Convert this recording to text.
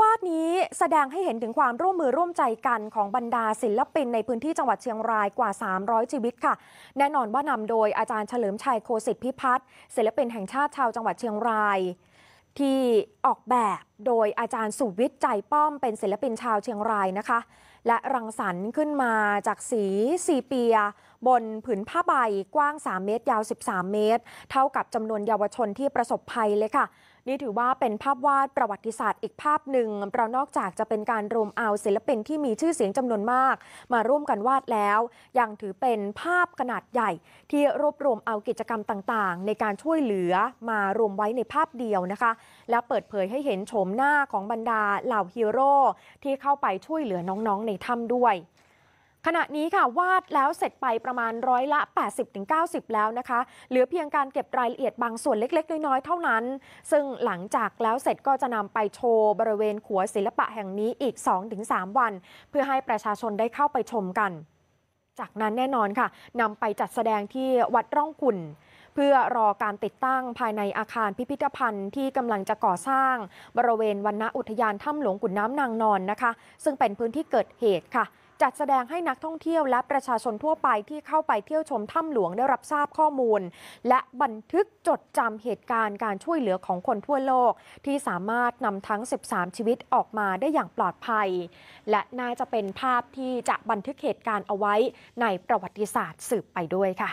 วาดนี้แสดงให้เห็นถึงความร่วมมือร่วมใจกันของบรรดาศิลปินในพื้นที่จังหวัดเชียงรายกว่า 300 ชีวิตค่ะ แน่นอนว่านำโดยอาจารย์เฉลิมชัยโคสิทธิพิพัฒน์ศิลปินแห่งชาติชาวจังหวัดเชียงราย ที่ออกแบบโดยอาจารย์สุวิทย์ใจป้อมเป็นศิลปินชาวเชียงรายนะคะ และรังสรรค์ขึ้นมาจากสีสีเปีย บนผืนผ้าใบกว้าง 3 เมตร ยาว 13 เมตร เท่ากับจำนวนเยาวชนที่ประสบภัยเลยค่ะนี่ถือว่าเป็นภาพวาดประวัติศาสตร์อีกภาพหนึ่งเรานอกจากจะเป็นการรวมเอาศิลปินที่มีชื่อเสียงจำนวนมาก มาร่วมกันวาดแล้ว ยังถือเป็นภาพขนาดใหญ่ที่รวบรวมเอากิจกรรมต่าง ๆ ในการช่วยเหลือมารวมไว้ในภาพเดียวนะคะ และเปิดเผยให้เห็นโฉมหน้าของบรรดาเหล่าฮีโร่ที่เข้าไปช่วยเหลือน้อง ๆ ในถ้ำด้วยขณะนี้ค่ะวาดแล้วเสร็จไปประมาณร้อยละ 80-90 แล้วนะคะ เหลือเพียงการเก็บรายละเอียดบางส่วนเล็ก ๆ น้อย ๆ เท่านั้น ซึ่งหลังจากแล้วเสร็จก็จะนำไปโชว์บริเวณขัวศิลปะแห่งนี้อีก 2-3 วัน เพื่อให้ประชาชนได้เข้าไปชมกัน จากนั้นแน่นอนค่ะนำไปจัดแสดงที่วัดร่องขุ่นพื่อรอการติดตั้งภายในอาคารพิพิธภัณฑ์ที่กำลังจะก่อสร้าง บริเวณวันณอุทยานถ้ำหลวงขุนน้ำนางนอนนะคะ ซึ่งเป็นพื้นที่เกิดเหตุค่ะจัดแสดงให้นักท่องเที่ยวและประชาชนทั่วไปที่เข้าไปเที่ยวชมถ้ำหลวงได้รับทราบข้อมูล และบันทึกจดจำเหตุการณ์การช่วยเหลือของคนทั่วโลก ที่สามารถนำทั้ง 13 ชีวิตออกมาได้อย่างปลอดภัย และน่าจะเป็นภาพที่จะบันทึกเหตุการณ์เอาไว้ในประวัติศาสตร์สืบไปด้วยค่ะ